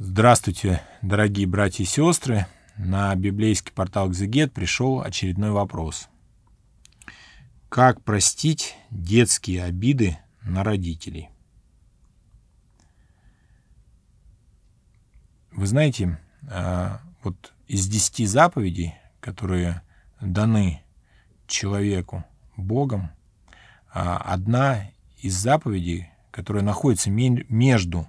Здравствуйте, дорогие братья и сестры. На библейский портал «Экзегет» пришел очередной вопрос. Как простить детские обиды на родителей? Вы знаете, а, вот из десяти заповедей, которые даны человеку Богом, а, одна из заповедей, которая находится между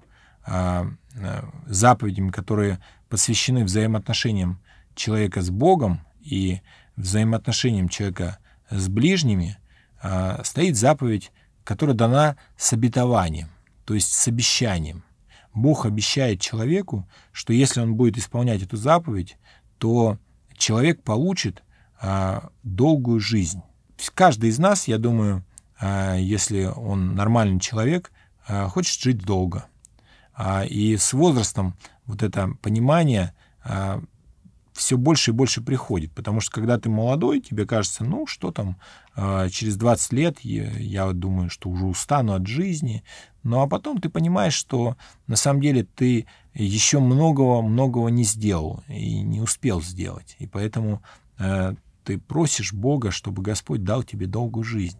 а, э, заповедями, которые посвящены взаимоотношениям человека с Богом и взаимоотношениям человека с ближними, а, стоит заповедь, которая дана с обетованием, то есть с обещанием. Бог обещает человеку, что если он будет исполнять эту заповедь, то человек получит а, долгую жизнь. Каждый из нас, я думаю, если он нормальный человек, хочет жить долго – а, и с возрастом вот это понимание а, все больше и больше приходит, потому что когда ты молодой, тебе кажется, ну что там, а, через 20 лет я, я думаю, что уже устану от жизни, ну а потом ты понимаешь, что на самом деле ты еще многого-многого не сделал и не успел сделать, и поэтому ты просишь Бога, чтобы Господь дал тебе долгую жизнь.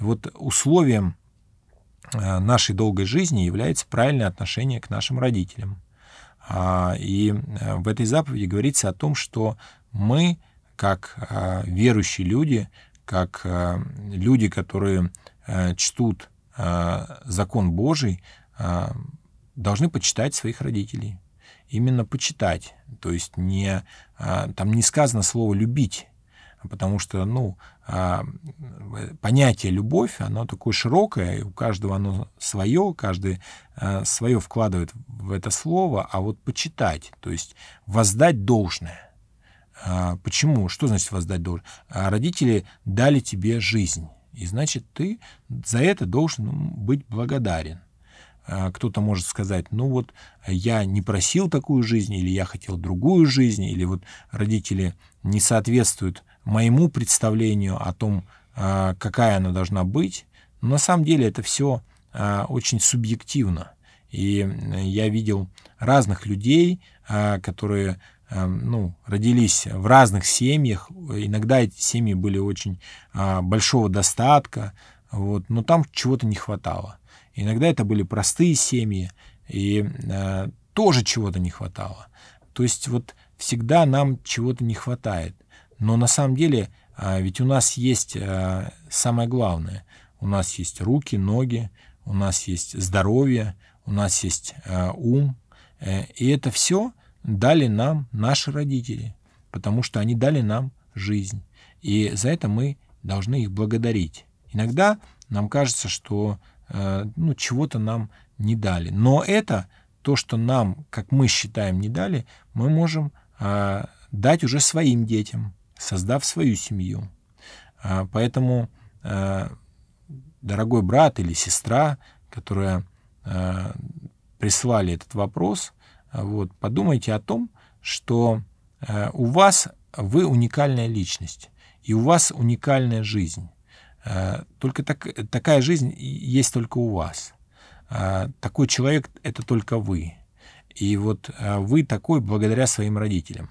И вот условием Э, нашей долгой жизни является правильное отношение к нашим родителям. А, и э, в этой заповеди говорится о том, что мы, как э, верующие люди, как люди, которые чтут закон Божий, должны почитать своих родителей. Именно почитать. То есть не, там не сказано слово «любить», потому что, ну, а, понятие любовь, оно такое широкое, у каждого оно свое, каждый а, свое вкладывает в это слово, а вот почитать, то есть воздать должное. А, почему? Что значит воздать должное? Родители дали тебе жизнь, и значит ты за это должен ну, быть благодарен. Кто-то может сказать, ну вот я не просил такую жизнь, или я хотел другую жизнь, или вот родители не соответствуют моему представлению о том, а, какая она должна быть. Но на самом деле это все а, очень субъективно. И э, я видел разных людей, а, которые ну, родились в разных семьях. Иногда эти семьи были очень большого достатка, вот, но там чего-то не хватало. Иногда это были простые семьи, и тоже чего-то не хватало. То есть вот всегда нам чего-то не хватает. Но на самом деле а, ведь у нас есть а, самое главное. У нас есть руки, ноги, у нас есть здоровье, у нас есть а, ум. Э, и это все дали нам наши родители, потому что они дали нам жизнь. И за это мы должны их благодарить. Иногда нам кажется, что ну, чего-то нам не дали. Но это то, что нам, как мы считаем, не дали, мы можем дать уже своим детям создав свою семью. А, поэтому а, дорогой брат или сестра, которая а, прислали этот вопрос, вот, подумайте о том, что у вас вы уникальная личность, и у вас уникальная жизнь. Только так, такая жизнь есть только у вас. Такой человек — это только вы. И вот вы такой благодаря своим родителям.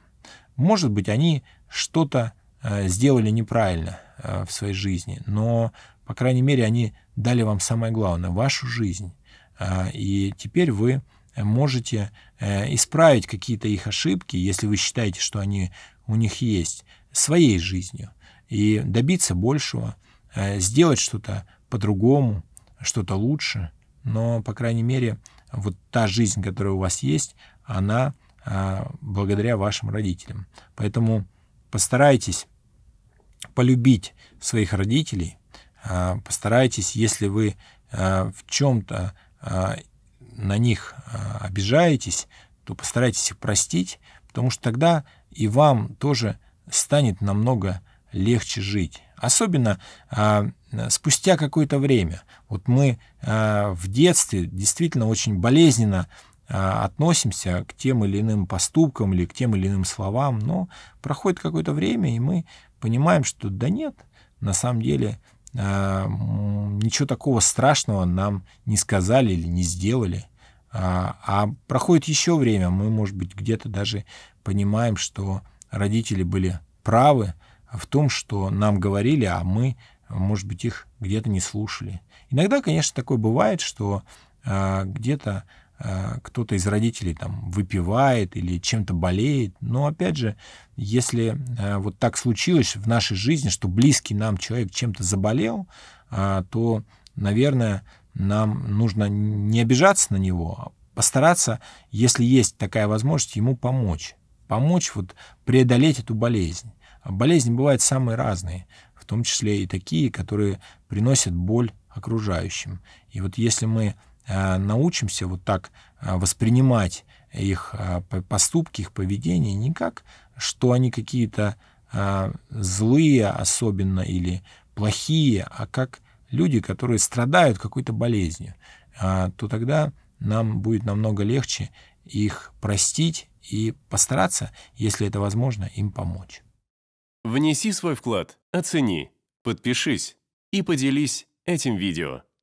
Может быть, они что-то э, сделали неправильно э, в своей жизни, но, по крайней мере, они дали вам самое главное, вашу жизнь. Э, и теперь вы можете исправить какие-то их ошибки, если вы считаете, что они у них есть, своей жизнью и добиться большего, сделать что-то по-другому, что-то лучше. Но, по крайней мере, вот та жизнь, которая у вас есть, она благодаря вашим родителям. Поэтому Постарайтесь полюбить своих родителей, а, постарайтесь, если вы а, в чем-то а, на них обижаетесь, то постарайтесь их простить, потому что тогда и вам тоже станет намного легче жить. Особенно спустя какое-то время. Вот мы в детстве действительно очень болезненно Э, относимся к тем или иным поступкам или к тем или иным словам, но проходит какое-то время, и мы понимаем, что да нет, на самом деле э, ничего такого страшного нам не сказали или не сделали. А, а проходит еще время, мы, может быть, где-то даже понимаем, что родители были правы в том, что нам говорили, а мы, может быть, их где-то не слушали. Иногда, конечно, такое бывает, что э, где-то Э, кто-то из родителей там выпивает или чем-то болеет. Но опять же, если э, вот так случилось в нашей жизни, что близкий нам человек чем-то заболел, э, то, наверное, нам нужно не обижаться на него, а постараться, если есть такая возможность, ему помочь. Помочь вот преодолеть эту болезнь. А болезни бывают самые разные, в том числе и такие, которые приносят боль окружающим. И вот если мы Э, научимся вот так э, воспринимать их э, поступки, их поведение не как, что они какие-то злые особенно или плохие, а как люди, которые страдают какой-то болезнью, то тогда нам будет намного легче их простить и постараться, если это возможно, им помочь. Внеси свой вклад, оцени, подпишись и поделись этим видео.